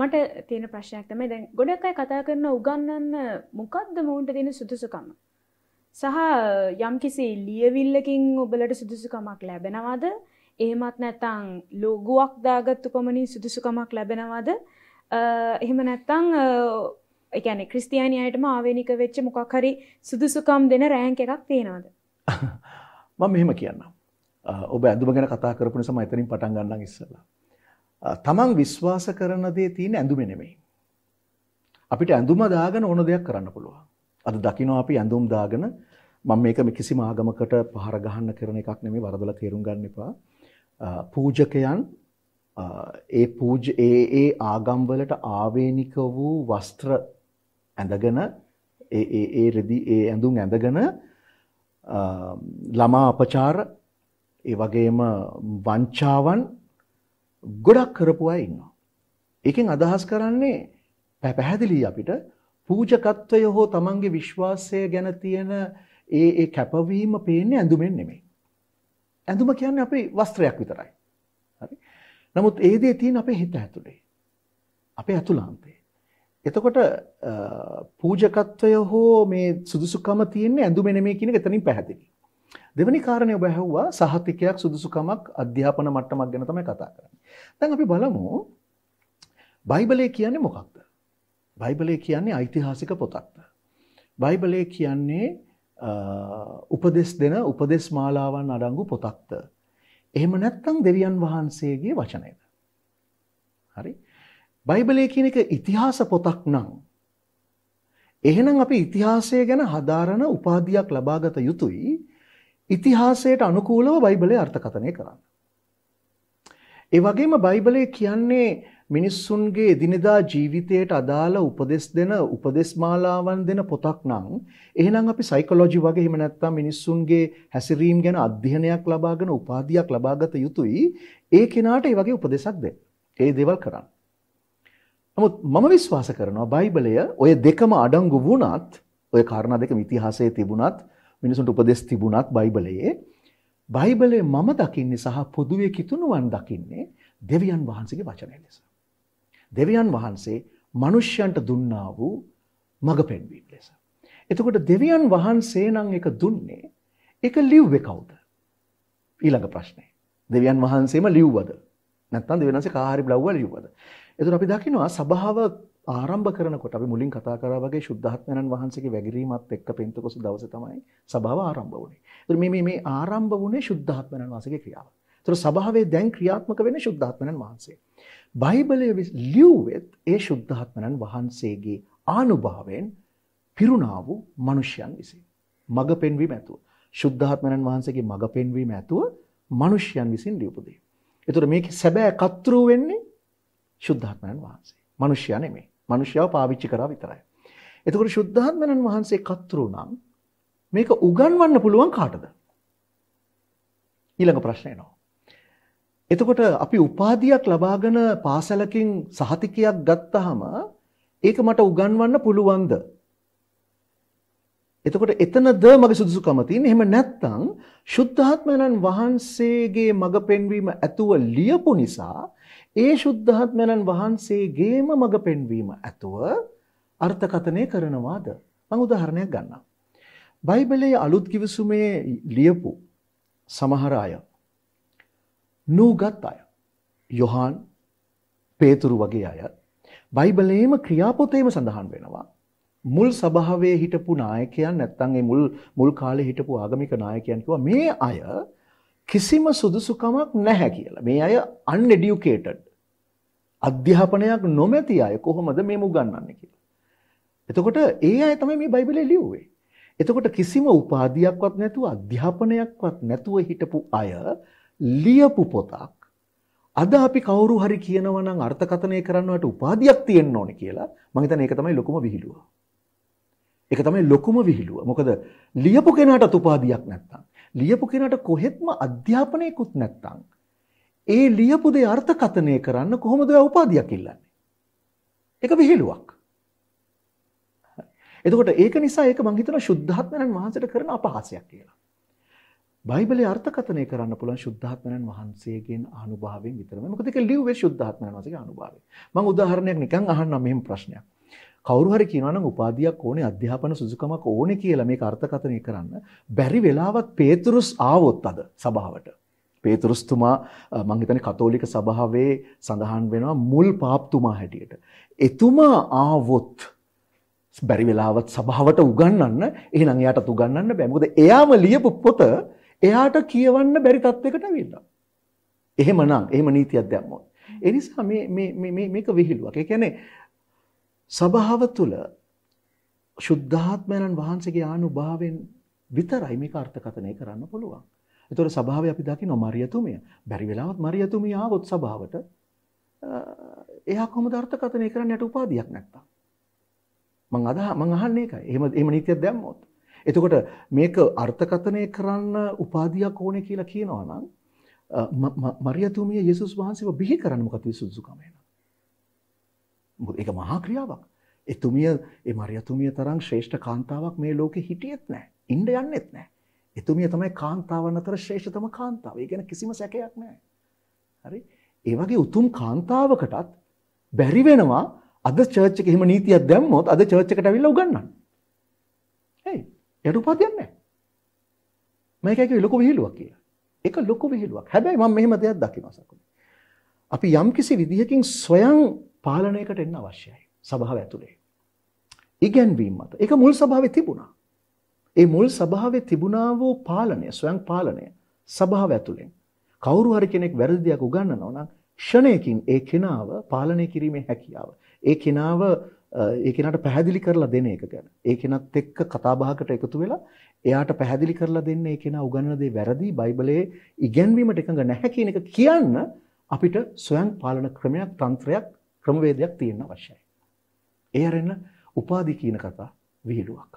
මට තියෙන ප්‍රශ්නයක් තමයි දැන් ගොඩක් අය කතා කරන උගන්නන්න මොකක්ද මොවුන්ට තියෙන සුදුසුකම සහ යම්කිසි ලියවිල්ලකින් ඔබලට සුදුසුකමක් ලැබෙනවද එහෙමත් නැත්තං ලෝගුවක් දාගත්තු පමණින් සුදුසුකමක් ලැබෙනවද එහෙම නැත්තං එකන ක්‍රස්තියානි අයටම ආවේනික වෙච්ච මොකක් හරි සුදුසුකම් දෙන රෑංක එකක් තියෙනවද මම මෙහෙම කියන්න ඔබ ඇඳුම ගැන කතා කරපුන සම එතනින් පටන් ගන්න ඉස්සලා තමන් විශ්වාස කරන දේ තියෙන ඇඳුම නෙමෙයි. අපිට ඇඳුම දාගෙන ඕන දෙයක් කරන්න පුළුවන්. අද දකින්න අපි ඇඳුම් දාගෙන මම මේක කිසිම ආගමකට පහර ගහන්න කරන එකක් නෙමෙයි වරදලා තේරුම් ගන්න එපා. පූජකයන් ඒ පූජ ඒ ඒ ආගම් වලට ආවේනික වූ වස්ත්‍ර ඇඳගෙන ඒ ඒ ඒ රෙදි ඒ ඇඳුම් ඇඳගෙන ළමා අපචාර ඒ වගේම වංචාවන් ගොඩක් කරපු අය ඉන්නවා. එකෙන් අදහස් කරන්නේ පැහැදිලි අපිට පූජකත්වය හෝ තමන්ගේ විශ්වාසය ගැන තියෙන ඒ ඒ කැපවීම පේන්නේ ඇඳුමෙන් නෙමෙයි. ඇඳුම කියන්නේ අපේ වස්ත්‍රයක් විතරයි. හරි. නමුත් ඒ දේ තියෙන අපේ හිත ඇතුලේ. අපේ ඇතුළාන්තේ. එතකොට පූජකත්වය හෝ මේ සුදුසුකම තියෙන්නේ ඇඳුමේ නෙමෙයි කියන එක එතනින් පැහැදිලියි. දෙවැනි කාරණය ඔබ ඇහුවා සහතිකයක් සුදුසුකමක් අධ්‍යාපන මට්ටමක් ගැන තමයි කතා කරන්නේ. දැන් අපි බලමු බයිබලය කියන්නේ මොකක්ද? බයිබලය කියන්නේ ඓතිහාසික පොතක්ද? බයිබලය කියන්නේ උපදෙස් දෙන උපදෙස් මාලාවන් අඩංගු පොතක්ද? එහෙම නැත්නම් දෙවියන් වහන්සේගේ වචනයද? හරි. බයිබලය කියන එක ඉතිහාස පොතක් නම් එහෙනම් අපි ඉතිහාසය ගැන හදාරන උපාධියක් ලබාගත යුතුයි. ඉතිහාසයට අනුකූලව බයිබලය අර්ථකථනය කරන්න. ඒ වගේම බයිබලය කියන්නේ මිනිස්සුන්ගේ එදිනෙදා ජීවිතයට අදාළ උපදෙස් දෙන උපදෙස්මාලාවන් දෙන පොතක් නම් එහෙනම් අපි සයිකොලොජි වගේ එහෙම නැත්නම් මිනිස්සුන්ගේ හැසිරීම් ගැන අධ්‍යයනයක් ලබාගෙන උපාධියක් ලබාගත යුතුයි ඒ කෙනාට ඒ වගේ උපදෙසක් දෙන්න. ඒ දේවල් කරන්න. නමුත් මම විශ්වාස කරනවා බයිබලය ඔය දෙකම අඩංගු වුණත් ඔය කාරණා දෙක ඉතිහාසයේ තිබුණත් මිනිසුන්ට උපදෙස් තිබුණත් බයිබලයේ බයිබලයේ මම දකින්නේ සහ පොදුවේ කිතුණුවන් දකින්නේ දෙවියන් වහන්සේගේ වචනය ලෙස. දෙවියන් වහන්සේ මිනිස්යන්ට දුන්නා වූ මඟ පෙන්වීම ලෙස. එතකොට දෙවියන් වහන්සේ නම් එක දුන්නේ එක ලිව්වේ කවුද? ඊළඟ ප්‍රශ්නේ. දෙවියන් වහන්සේම ලිව්වද? නැත්නම් දෙවියන් වහන්සේ කාහරි බ්ලව්වල ලිව්වද? එතකොට අපි දකිනවා සභාව ආරම්භ කරනකොට අපි මුලින් කතා කරා වගේ සුද්ධාත්මයන් වහන්සේගේ වැගිරීමත් එක්ක පෙන්තකොස් දවසේ තමයි සභාව ආරම්භ වුණේ. ඒතර මේ මේ මේ ආරම්භ වුණේ සුද්ධාත්මයන් වහන්සේගේ ක්‍රියාව. ඒතර සභාවේ දැන් ක්‍රියාත්මක වෙන්නේ සුද්ධාත්මයන් වහන්සේ. බයිබලයේ ලියුවෙත් ඒ සුද්ධාත්මයන් වහන්සේගේ ආනුභාවයෙන් පිරුණා වූ මිනිසයන් විසින්. මග පෙන්වීම ඇතුව. සුද්ධාත්මයන් වහන්සේගේ මග පෙන්වීම ඇතුව මිනිසයන් විසින් ලියපු දේ. ඒතර මේකේ සැබෑ කර්තෘ වෙන්නේ සුද්ධාත්මයන් වහන්සේ. මිනිස්සයා නෙමෙයි. මිනිස්සයව පාවිච්චි කරා විතරයි. එතකොට සුද්ධාත්මනන් වහන්සේ කතරු නම් මේක උගන්වන්න පුළුවන් කාටද? ඊළඟ ප්‍රශ්නේ එනවා. එතකොට අපි උපාධියක් ලබාගෙන පාසලකින් සහතිකයක් ගත්තාම ඒක මට උගන්වන්න පුළුවන්ද? එතකොට එතනද මගේ සුදුසුකම තියෙන. එහෙම නැත්නම් සුද්ධාත්මයන්න් වහන්සේගේ මඟ පෙන්වීම ඇතුව ලියපු නිසා ඒ සුද්ධාත්මයන්න් වහන්සේගේම මඟ පෙන්වීම ඇතුව අර්ථකථනය කරනවාද? මම උදාහරණයක් ගන්නම්. බයිබලයේ අලුත් කිවිසුමේ ලියපු සමහර අය නූගත් අය යොහාන් පේතුරු වගේ අය බයිබලයේම ක්‍රියාපොතේම සඳහන් වෙනවා මුල් සභාවේ හිටපු නායකයන් නැත්තම් ඒ මුල් මුල් කාලේ හිටපු ආගමික නායකයන් කිව්වා මේ අය කිසිම සුදුසුකමක් නැහැ කියලා. මේ අය uneducated. අධ්‍යාපනයක් නොමැති අය කොහොමද මේ මුගන්වන්නේ කියලා. එතකොට ඒ අය තමයි මේ බයිබලේ ලියුවේ. එතකොට කිසිම උපාධියක්වත් නැතුව අධ්‍යාපනයක්වත් නැතුව හිටපු අය ලියපු පොතක් අද අපි කවුරු හරි කියනවා නම් අර්ථකථනය කරන්නට උපාධියක් තියෙන්න ඕනේ කියලා මම හිතන්නේ ඒක තමයි ලොකුම විහිළුව. එක තමයි ලොකුම විහිළුව. මොකද ලියපු කෙනාට උපාධියක් නැත්තම්. ලියපු කෙනාට කොහෙත්ම අධ්‍යාපනයකුත් නැත්තම්. ඒ ලියපු දේ අර්ථකථනය කරන්න කොහොමද ඔයා උපාධියක් ඉල්ලන්නේ? ඒක විහිළුවක්. එතකොට ඒක නිසා ඒක මං හිතනවා සුද්ධාත්මයන් වහන්සේට කරන අපහාසයක් කියලා. බයිබලයේ අර්ථකථනය කරන්න පුළුවන් සුද්ධාත්මයන් වහන්සේගෙන් අනුභවයෙන් විතරයි. මොකද ඒක ලිව්වේ සුද්ධාත්මයන් වහන්සේගේ අනුභවයෙන්. මම උදාහරණයක් නිකන් අහන්නම් මෙහෙම ප්‍රශ්නයක්. කවුරු හරි කියනවා නම් උපාධියක් ඕනේ අධ්‍යාපන සුසුකමක් ඕනේ කියලා මේක අර්ථකථනය කරන්න බැරි වෙලාවත් පේතුරුස් ආවොත් අද සභාවට පේතුරුස්තුමා මං හිතන්නේ කතෝලික සභාවේ සඳහන් වෙනවා මුල් පාප්තුමා හැටියට එතුමා ආවොත් බැරි වෙලාවත් සභාවට උගන්වන්න එහෙනම් එයාටත් උගන්වන්න බෑ මොකද එයාම ලියපු පොත එයාට කියවන්න බැරි තත්යකට ඇවිල්ලා එහෙමනම් එහෙම නීතියක් දැම්මොත් ඒ නිසා මේ මේ මේක විහිළුවක්. ඒ කියන්නේ සභාව තුළ ශුද්ධාත්මයන් වහන්සේගේ ආනුභාවයෙන් විතරයි මේක අර්ථකථනය කරන්න පුළුවන්. ඒතොර සභාවේ අපි දකිනවා මරියතුමිය. බැරි වෙලාවත් මරියතුමිය ආවොත් සභාවට එයා කොහොමද අර්ථකථනය කරන්න යට උපාධියක් නැත්තම්. මං අදහ මං අහන්නේ ඒකයි. එහෙම එහෙම නීතියක් දැම්මොත්. එතකොට මේක අර්ථකථනය කරන්න උපාධියක් ඕනේ කියලා කියනවා නම් මරියතුමිය යේසුස් වහන්සේව බිහි කරන්න මොකද විසුදුසුකම එන. ඒක මහා ක්‍රියාවක්. එතුමිය ඒ මරියතුමිය තරම් ශ්‍රේෂ්ඨ කාන්තාවක් මේ ලෝකේ හිටියෙත් නැහැ. ඉන්න යන්නෙත් නැහැ. එතුමිය තමයි කාන්තාවන් අතර ශ්‍රේෂ්ඨතම කාන්තාව. ඒ ගැන කිසිම සැකයක් නැහැ. හරි? ඒ වගේ උතුම් කාන්තාවකටත් බැරි වෙනවා අද චර්ච් එකේ එහෙම නීතියක් දැම්මොත් අද චර්ච් එකට ඇවිල්ලා උගන්වන්න. හේ. එයාට උපාධියක් නැහැ. මම කියන්නේ ලොකු විහිළුවක් කියලා. ඒක ලොකු විහිළුවක්. හැබැයි මම මෙහෙම දෙයක් දකිනවා සකුනේ. අපි යම්කිසි විදිහකින් සොයන් පාලනයකට එන්න අවශ්‍යයි සභාව ඇතුළේ. ඉගැන්වීම මත එක මුල් සභාවේ තිබුණා. ඒ මුල් සභාවේ තිබුණා වූ පාලනය ස්වයං පාලනය සභාව ඇතුළෙන් කවුරු හරි කෙනෙක් වැරදි දෙයක් උගන්වනවා නම් ෂණයකින් ඒ කෙනාව පාලනය කිරීමේ හැකියාව. ඒ කෙනාව ඒ කෙනාට පැහැදිලි කරලා දෙන එක ගැන. ඒ කෙනත් එක්ක කතාබහකට එකතු වෙලා එයාට පැහැදිලි කරලා දෙන්න ඒ කෙනා උගන්වන දේ වැරදි බයිබලයේ ඉගැන්වීමට එකඟ නැහැ කියන එක කියන්න අපිට ස්වයං පාලන ක්‍රමයක් තන්ත්‍රයක් ක්‍රමවේදයක් තියෙන්න අවශ්‍යයි. ඒ අරෙන්න උපාධි කියන කතා විහිළුවක්.